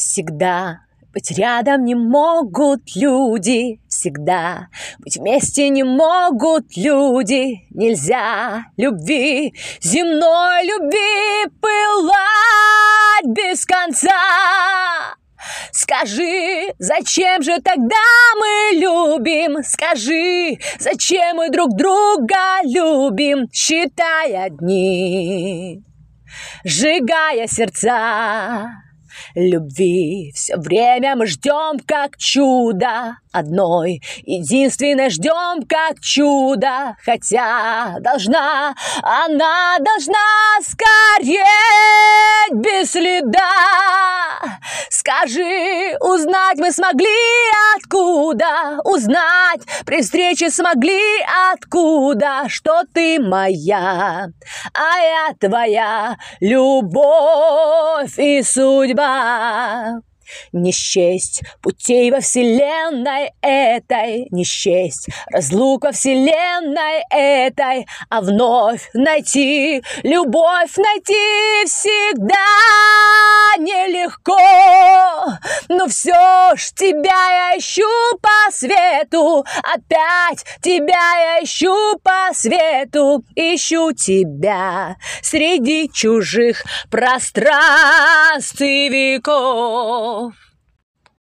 всегда быть рядом не могут люди всегда. Быть вместе не могут люди. Нельзя любви, земной любви пылать без конца. Скажи, зачем же тогда мы любим? Скажи, зачем мы друг друга любим, считая дни, сжигая сердца? любви. Все время мы ждем, как чудо одной. Единственное ждем, как чудо. Хотя должна, она должна скорее без следа. Скажи, узнать мы смогли откуда? Узнать при встрече смогли откуда? Что ты моя, а я твоя любовь и судьба. Не счесть путей во вселенной этой, Не счесть разлук во вселенной этой, А вновь найти, любовь найти всегда не все ж тебя я ищу по свету, опять тебя я ищу по свету, ищу тебя среди чужих пространств и веков.